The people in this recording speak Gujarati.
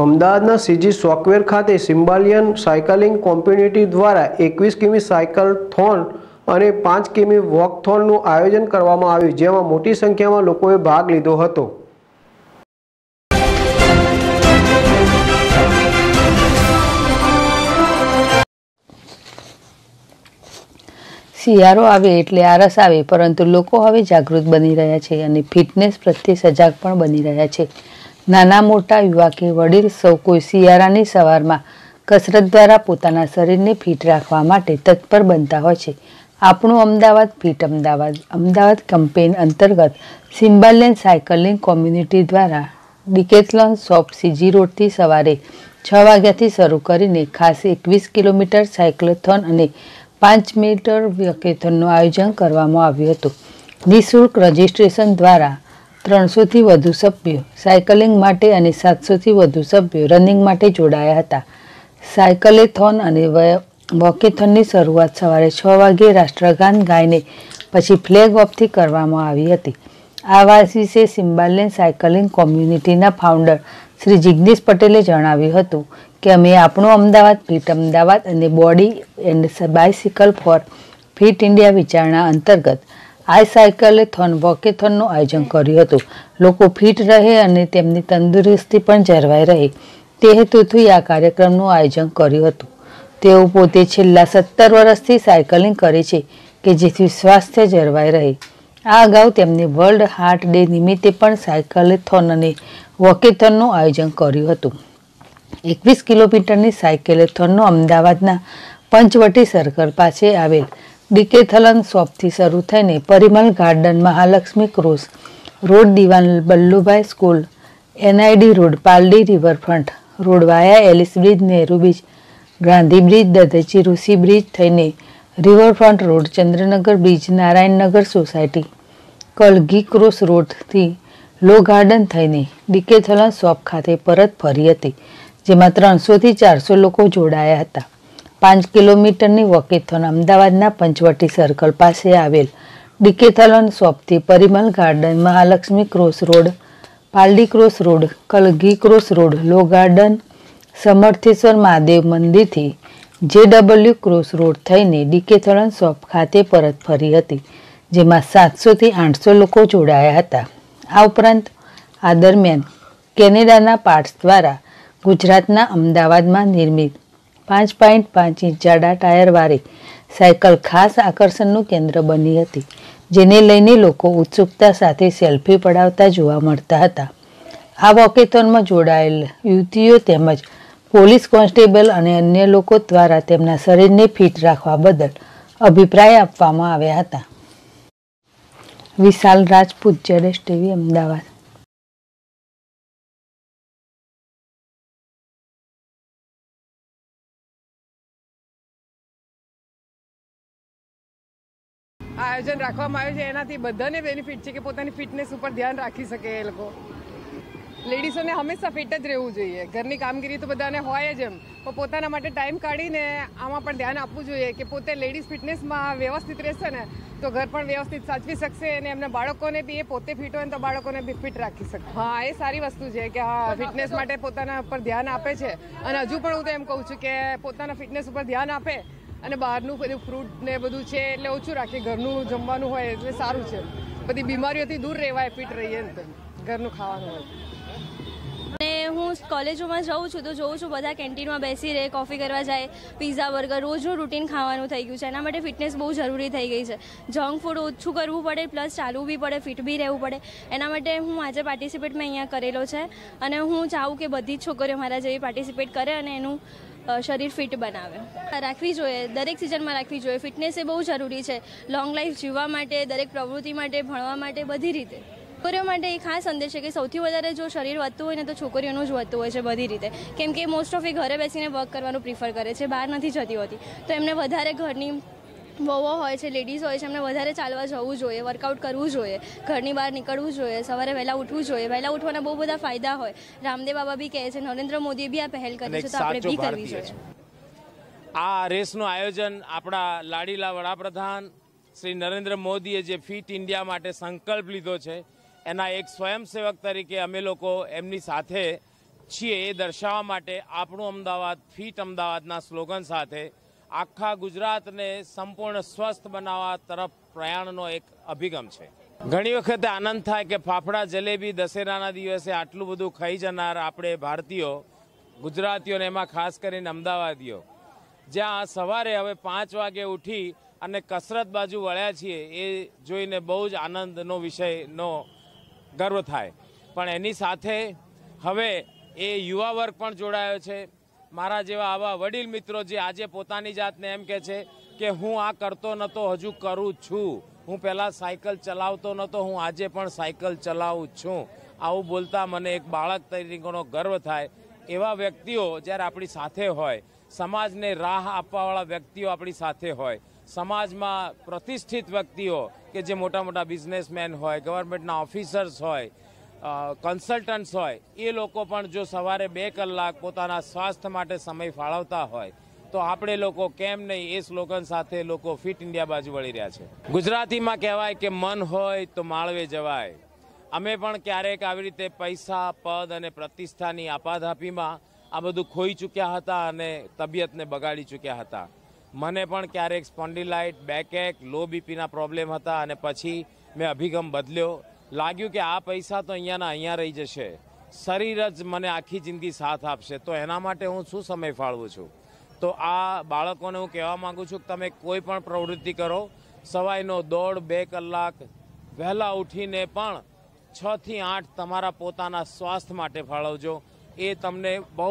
અમદાવાદના સીજી સોફ્ટવેર ખાતે સિમ્બાલિયન સાયકલિંગ કોમ્પ્યુનિટી દ્વારા એકવીસ કિમી સાયકલ થોન અને પાંચ કિમી વોકથોનનું આયોજન કરવામાં આવ્યું જેમાં મોટી સંખ્યામાં લોકોએ ભાગ લીધો હતો શિયાળો આવે એટલે આરસ આવે પરંતુ લોકો હવે જાગૃત બની રહ્યા છે અને ફિટનેસ પ્રત્યે સજાગ પણ બની રહ્યા છે નાના મોટા યુવા કે વડીલ સૌ કોઈ શિયાળાની સવારમાં કસરત દ્વારા પોતાના શરીરને ફિટ રાખવા માટે તત્પર બનતા હોય છે આપણું અમદાવાદ ફિટ અમદાવાદ અમદાવાદ કમ્પેન અંતર્ગત સિમ્બાલેન સાયકલિંગ કોમ્યુનિટી દ્વારા ડિકેથલોન શોપ સીજી રોડથી સવારે છ વાગ્યાથી શરૂ કરીને ખાસ એકવીસ કિલોમીટર સાયક્લોથોન અને પાંચ મીટર વેકેથોનનું આયોજન કરવામાં આવ્યું હતું નિઃશુલ્ક રજિસ્ટ્રેશન દ્વારા ત્રણસોથી વધુ સભ્યો સાયકલિંગ માટે અને સાતસોથી વધુ સભ્યો રનિંગ માટે જોડાયા હતા સાયકલેથોન અને વોકેથોનની શરૂઆત સવારે છ વાગ્યે રાષ્ટ્રગાન ગાઈને પછી ફ્લેગ ઓફથી કરવામાં આવી હતી આ વાત વિશે સાયકલિંગ કોમ્યુનિટીના ફાઉન્ડર શ્રી જિજ્ઞેશ પટેલે જણાવ્યું હતું કે અમે આપણું અમદાવાદ ફિટ અમદાવાદ અને body and bicycle for fit India વિચારણા અંતર્ગત આ સાયકલે થોન વોકેથોનનું આયોજન કર્યું હતું લોકો ફિટ રહે અને તેમની તંદુરસ્તી પણ જળવાઈ રહે તે હેતુથી આ કાર્યક્રમનું આયોજન કર્યું હતું તેઓ પોતે છેલ્લા સત્તર વર્ષથી સાયકલિંગ કરે છે કે જેથી સ્વાસ્થ્ય જળવાઈ રહે આ અગાઉ તેમને વર્લ્ડ હાર્ટ ડે નિમિત્તે પણ સાયકલેથોન અને વોકેથોનનું આયોજન કર્યું હતું એકવીસ કિલોમીટરની સાયકલેથોનનું અમદાવાદના પંચવટી સર્કલ પાસે આવેલ ડીકેથલન શોપથી શરૂ થઈને Parimal garden Mahalakshmi cross road Diwan Ballubhai school NID road Paldi riverfront road via Ellis bridge Nehru બીચ ગાંધી બ્રિજ દધેચી ઋષિ બ્રિજ થઈને riverfront road Chandranagar bridge Narayannagar society Kalgi cross રોડથી લો ગાર્ડન થઈને ડીકેથલન શોપ ખાતે પરત ફરી હતી જેમાં ત્રણસોથી ચારસો લોકો જોડાયા હતા પાંચ કિલોમીટરની વોકેથોન અમદાવાદના પંચવટી સર્કલ પાસે આવેલ ડિકેથલોન શોપથી Parimal garden Mahalakshmi cross road Paldi cross road Kalgi cross road law garden Samartheshwar Mahadev મંદિરથી જે ડબલ્યુ ક્રોસ રોડ થઈને ડિકેથલોન શોપ ખાતે પરત ફરી હતી જેમાં સાતસોથી આઠસો લોકો જોડાયા હતા આ ઉપરાંત આ દરમિયાન કેનેડાના પાર્ટ્સ દ્વારા ગુજરાતના અમદાવાદમાં નિર્મિત પાંચ પોઈન્ટ પાંચ ઇંચ જાડા ટાયરવાળી સાયકલ ખાસ આકર્ષણનું કેન્દ્ર બની હતી જેને લઈને લોકો ઉત્સુકતા સાથે સેલ્ફી પડાવતા જોવા મળતા હતા આ વોકેથોનમાં જોડાયેલ યુવતીઓ તેમજ પોલીસ કોન્સ્ટેબલ અને અન્ય લોકો દ્વારા તેમના શરીરને ફિટ રાખવા બદલ અભિપ્રાય આપવામાં આવ્યા હતા વિશાલ રાજપૂત જડેશ ટીવી અમદાવાદ આયોજન રાખવામાં આવ્યું છે એનાથી બધાને બેનિફિટ છે કે પોતાની ફિટનેસ ઉપર ધ્યાન રાખી શકે એ લોકો લેડીઝોને હંમેશા ફિટ જ રહેવું જોઈએ ઘરની કામગીરી તો બધાને હોય જ એમ પણ પોતાના માટે ટાઈમ કાઢીને આમાં પણ ધ્યાન આપવું જોઈએ કે પોતે લેડીઝ ફિટનેસમાં વ્યવસ્થિત રહેશે ને તો ઘર પણ વ્યવસ્થિત સાચવી શકશે અને એમના બાળકોને બી એ પોતે ફિટ હોય તો બાળકોને બી ફિટ રાખી શકે હા એ સારી વસ્તુ છે કે હા ફિટનેસ માટે પોતાના ઉપર ધ્યાન આપે છે અને હજુ પણ હું તો એમ કહું છું કે પોતાના ફિટનેસ ઉપર ધ્યાન આપે અને બહારનું બધું ફ્રૂટ ને બધું છે એટલે ઓછું રાખીએ ઘરનું જમવાનું હોય એટલે સારું છે બધી બીમારીઓથી દૂર રહેવાય ફિટ રહીએ ઘરનું ખાવાનું હોય અને હું કોલેજોમાં જાઉં છું તો જોઉં છું બધા કેન્ટીનમાં બેસી રહે કોફી કરવા જાય પીઝા બર્ગર રોજનું રૂટીન ખાવાનું થઈ ગયું છે એના માટે ફિટનેસ બહુ જરૂરી થઈ ગઈ છે જંક ફૂડ ઓછું કરવું પડે પ્લસ ચાલવું બી પડે ફિટ બી રહેવું પડે એના માટે હું આજે પાર્ટિસિપેટ મેં અહીંયા કરેલો છે અને હું ચાહું કે બધી જ છોકરીઓ મારા જેવી પાર્ટિસિપેટ કરે અને એનું શરીર ફિટ બનાવે રાખવી જોઈએ દરેક સિઝનમાં રાખવી જોઈએ ફિટનેસ એ બહુ જરૂરી છે લોંગ લાઈફ જીવવા માટે દરેક પ્રવૃત્તિ માટે ભણવા માટે બધી રીતે છોકરીઓ માટે એ ખાસ સંદેશ છે કે સૌથી વધારે જો શરીર વધતું હોય ને તો છોકરીઓનું જ વધતું હોય છે બધી રીતે કેમ કે મોસ્ટ ઓફ એ ઘરે બેસીને વર્ક કરવાનું પ્રિફર કરે છે બહાર નથી જતી હોતી તો એમને વધારે ઘરની વોવો હોય છે લેડીઝ હોય છે એમને વધારે ચાલવા જવું જોઈએ વર્કઆઉટ કરવું જોઈએ ઘરની બહાર નીકળવું જોઈએ સવારે વહેલા ઉઠવું જોઈએ વહેલા ઉઠવાના બહુ બધા ફાયદા હોય રામદેવ બાબા બી કહે છે નરેન્દ્ર મોદીએ બી આ પહેલ કરી છે તો આપણે બી કરવી જોઈએ આ રેસનું આયોજન આપણા લાડીલા વડાપ્રધાન શ્રી નરેન્દ્ર મોદીએ જે ફિટ ઇન્ડિયા માટે સંકલ્પ લીધો છે એના એક સ્વયંસેવક તરીકે અમે લોકો એમની સાથે છીએ એ દર્શાવવા માટે આપણું અમદાવાદ ફિટ અમદાવાદના સ્લોગન સાથે આખા ગુજરાતને સંપૂર્ણ સ્વસ્થ બનાવવા તરફ પ્રયાણનો એક અભિગમ છે ઘણી વખતે આનંદ થાય કે ફાફડા જલેબી દશેરાના દિવસે આટલું બધું ખાઈ જનાર આપણે ભારતીયો ગુજરાતીઓને એમાં ખાસ કરીને અમદાવાદીઓ જ્યાં સવારે હવે પાંચ વાગે ઉઠી અને કસરત બાજુ વળ્યા છીએ એ જોઈને બહુ જ આનંદનો વિષયનો ગર્વ થાય પણ એની સાથે હવે એ યુવા વર્ગ પણ જોડાયો છે મારા જેવા આવા વડીલ મિત્રો જે આજે પોતાની જાતને એમ કે છે કે હું આ કરતો નહોતો હજુ કરું છું હું પહેલાં સાયકલ ચલાવતો નહોતો હું આજે પણ સાયકલ ચલાવું છું આવું બોલતા મને એક બાળક તરીકેનો ગર્વ થાય એવા વ્યક્તિઓ જ્યારે આપણી સાથે હોય સમાજને રાહ આપવાવાળા વ્યક્તિઓ આપણી સાથે હોય સમાજમાં પ્રતિષ્ઠિત વ્યક્તિઓ કે જે મોટા મોટા બિઝનેસમેન હોય ગવર્મેન્ટના ઓફિસર્સ હોય કન્સલ્ટન્ટ્સ હોય એ લોકો પણ જો સવારે બે કલાક પોતાના સ્વાસ્થ્ય માટે સમય ફાળવતા હોય તો આપણે લોકો કેમ નહીં એ સ્લોગન સાથે લોકો ફિટ ઇન્ડિયા બાજુ વળી રહ્યા છે ગુજરાતીમાં કહેવાય કે મન હોય તો માળવે જવાય અમે પણ ક્યારેક આવી રીતે પૈસા પદ અને પ્રતિષ્ઠાની આપાધાપીમાં આ બધું ખોઈ ચૂક્યા હતા અને તબિયતને બગાડી ચૂક્યા હતા મને પણ ક્યારેક સ્પોન્ડિલાઇટ બેકએક લો બીપીના પ્રોબ્લેમ હતા અને પછી મેં અભિગમ બદલ્યો લાગ્યું કે આ પૈસા તો અહીંયાના અહીંયા રહી જશે શરીર જ મને આખી જિંદગી સાથ આપશે તો એના માટે હું શું સમય ફાળવું છું તો આ બાળકોને હું કહેવા માગું છું કે તમે કોઈ પણ પ્રવૃત્તિ કરો સવાઈનો દોઢ બે કલાક વહેલા ઉઠીને પણ છથી આઠ તમારા પોતાના સ્વાસ્થ્ય માટે ફાળવજો એ તમને બહુ